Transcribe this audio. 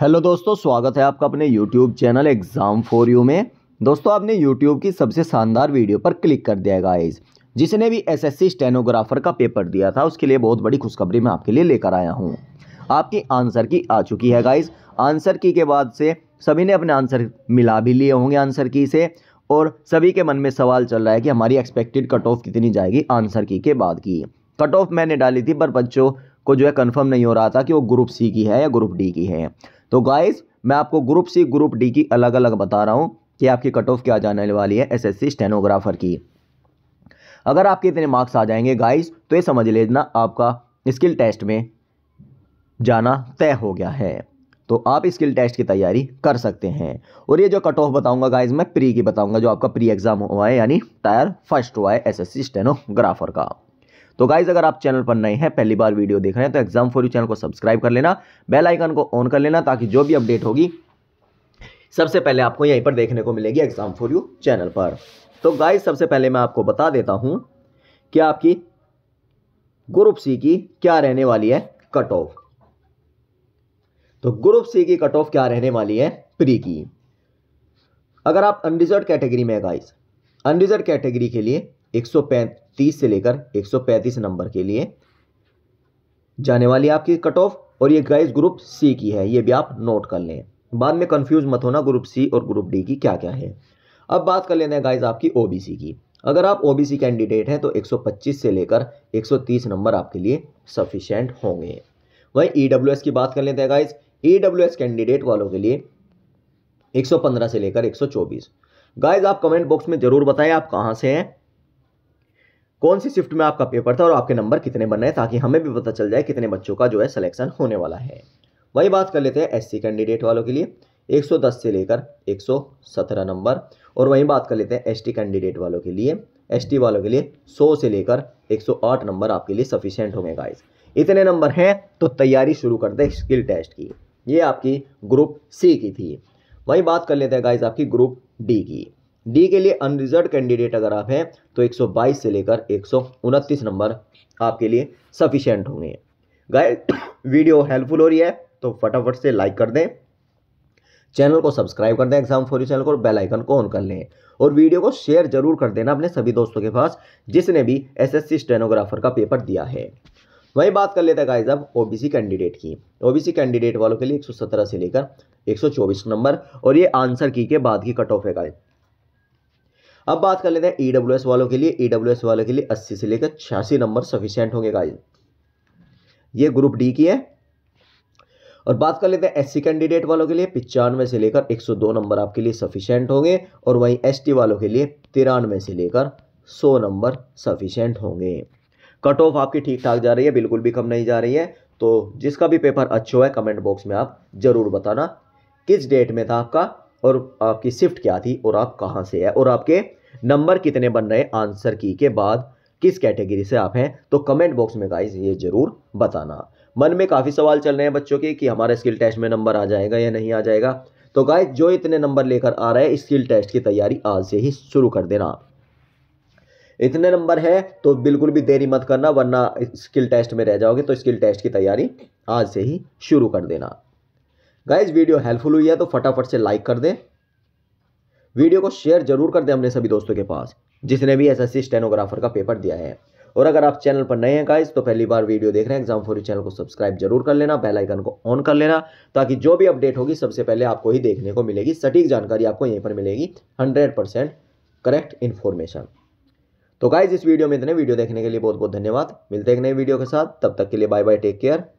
hello दोस्तों स्वागत है आपका अपने YouTube channel Exam for You में दोस्तों आपने यूट्यूब की सबसे शानदार वीडियो पर क्लिक कर दिया गाइज जिसने भी एसएससी स्टेनोग्राफर का पेपर दिया था उसके लिए बहुत बड़ी खुशखबरी मैं आपके लिए लेकर आया हूँ आपकी आंसर की आ चुकी है गाइज आंसर की के बाद से सभी ने अपने आंसर मिला भी लिए होंगे आंसर की से और सभी के मन में सवाल चल रहा है कि हमारी एक्सपेक्टेड कट ऑफ कितनी जाएगी आंसर की के बाद की कट ऑफ मैंने डाली थी पर बच्चों को जो है कन्फर्म नहीं हो रहा था कि वो ग्रुप सी की है या ग्रुप डी की है तो गाइस मैं आपको ग्रुप सी ग्रुप डी की अलग अलग बता रहा हूँ कि आपकी कट ऑफ क्या जाने वाली है एसएससी स्टेनोग्राफर की अगर आपके इतने मार्क्स आ जाएंगे गाइस तो ये समझ लेना आपका स्किल टेस्ट में जाना तय हो गया है तो आप स्किल टेस्ट की तैयारी कर सकते हैं और ये जो कट ऑफ बताऊंगा गाइज मैं प्री की बताऊंगा जो आपका प्री एग्ज़ाम हुआ है यानी टायर फर्स्ट हुआ है एस स्टेनोग्राफर का तो गाइज अगर आप चैनल पर नए हैं पहली बार वीडियो देख रहे हैं तो एग्जाम फॉर यू चैनल को सब्सक्राइब कर लेना बेल आइकन को ऑन कर लेना ताकि जो भी अपडेट होगी सबसे पहले आपको यहीं पर देखने को मिलेगी एग्जाम फॉर यू चैनल पर तो गाइज सबसे पहले मैं आपको बता देता हूं कि आपकी ग्रुप सी की क्या रहने वाली है कट ऑफ तो ग्रुप सी की कट ऑफ क्या रहने वाली है प्री की अगर आप अनरिजर्व कैटेगरी में गाइस अनरिजर्व कैटेगरी के लिए 135 से लेकर 135 नंबर के लिए जाने वाली आपकी कट ऑफ और ये गाइस ग्रुप सी की है ये भी आप नोट कर लें बाद में कंफ्यूज मत होना ग्रुप सी और ग्रुप डी की क्या क्या है अब बात कर लेते हैं गाइज आपकी ओबीसी की अगर आप ओबीसी कैंडिडेट हैं तो 125 से लेकर 130 नंबर आपके लिए सफिशेंट होंगे वहीं ई e की बात कर लेते हैं गाइज ई कैंडिडेट वालों के लिए एक से लेकर एक गाइज आप कमेंट बॉक्स में ज़रूर बताएं आप कहाँ से हैं कौन सी शिफ्ट में आपका पेपर था और आपके नंबर कितने बन रहे हैं ताकि हमें भी पता चल जाए कितने बच्चों का जो है सिलेक्शन होने वाला है वही बात कर लेते हैं एससी कैंडिडेट वालों के लिए 110 से लेकर 117 नंबर और वहीं बात कर लेते हैं एसटी कैंडिडेट वालों के लिए एसटी वालों के लिए 100 से लेकर 108 नंबर आपके लिए सफिशेंट होंगे गाइस इतने नंबर हैं तो तैयारी शुरू कर दे स्किल टेस्ट की ये आपकी ग्रुप सी की थी वही बात कर लेते हैं गाइज आपकी ग्रुप डी की डी के लिए अनरिजर्व कैंडिडेट अगर आप हैं तो 122 से लेकर एक नंबर आपके लिए सफिशेंट होंगे गाय वीडियो हेल्पफुल हो रही है तो फटाफट से लाइक कर दें चैनल को सब्सक्राइब कर दें एग्जाम फॉरी चैनल को बेल आइकन को ऑन कर लें और वीडियो को शेयर जरूर कर देना अपने सभी दोस्तों के पास जिसने भी एसएससी स्टेनोग्राफर का पेपर दिया है वही बात कर लेते हैं गाइस अब ओबीसी कैंडिडेट की ओबीसी कैंडिडेट वालों के लिए 117 से लेकर 124 नंबर और ये आंसर की के बाद की कट ऑफ है गाइज अब बात कर लेते हैं ई e वालों के लिए ई e वालों के लिए अस्सी से लेकर छियासी नंबर सफिशियंट होंगे गाइज ये ग्रुप डी की है और बात कर लेते हैं एससी कैंडिडेट वालों के लिए पिचानवे से लेकर 102 नंबर आपके लिए सफिशियंट होंगे और वहीं एसटी वालों के लिए तिरानवे से लेकर 100 नंबर सफिशियंट होंगे कट ऑफ आपकी ठीक ठाक जा रही है बिल्कुल भी कम नहीं जा रही है तो जिसका भी पेपर अच्छा है कमेंट बॉक्स में आप ज़रूर बताना किस डेट में था आपका और आपकी शिफ्ट क्या थी और आप कहाँ से है और आपके नंबर कितने बन रहे आंसर की के बाद किस कैटेगरी से आप हैं तो कमेंट बॉक्स में गाइज ये ज़रूर बताना मन में काफ़ी सवाल चल रहे हैं बच्चों के कि हमारा स्किल टेस्ट में नंबर आ जाएगा या नहीं आ जाएगा तो गाइज जो इतने नंबर लेकर आ रहे हैं स्किल टेस्ट की तैयारी आज से ही शुरू कर देना इतने नंबर है तो बिल्कुल भी देरी मत करना वरना स्किल टेस्ट में रह जाओगे तो स्किल टेस्ट की तैयारी आज से ही शुरू कर देना गाइज वीडियो हेल्पफुल हुई है तो फटाफट से लाइक कर दें वीडियो को शेयर जरूर कर दें अपने सभी दोस्तों के पास जिसने भी एस स्टेनोग्राफर का पेपर दिया है और अगर आप चैनल पर नए हैं गाइज तो पहली बार वीडियो देख रहे हैं एग्जाम फॉर चैनल को सब्सक्राइब जरूर कर लेना बेल आइकन को ऑन कर लेना ताकि जो भी अपडेट होगी सबसे पहले आपको ही देखने को मिलेगी सटीक जानकारी आपको यहीं पर मिलेगी हंड्रेड करेक्ट इन्फॉर्मेशन तो गाइज इस वीडियो में इतने वीडियो देखने के लिए बहुत बहुत धन्यवाद मिलते हैं नए वीडियो के साथ तब तक के लिए बाय बाय टेक केयर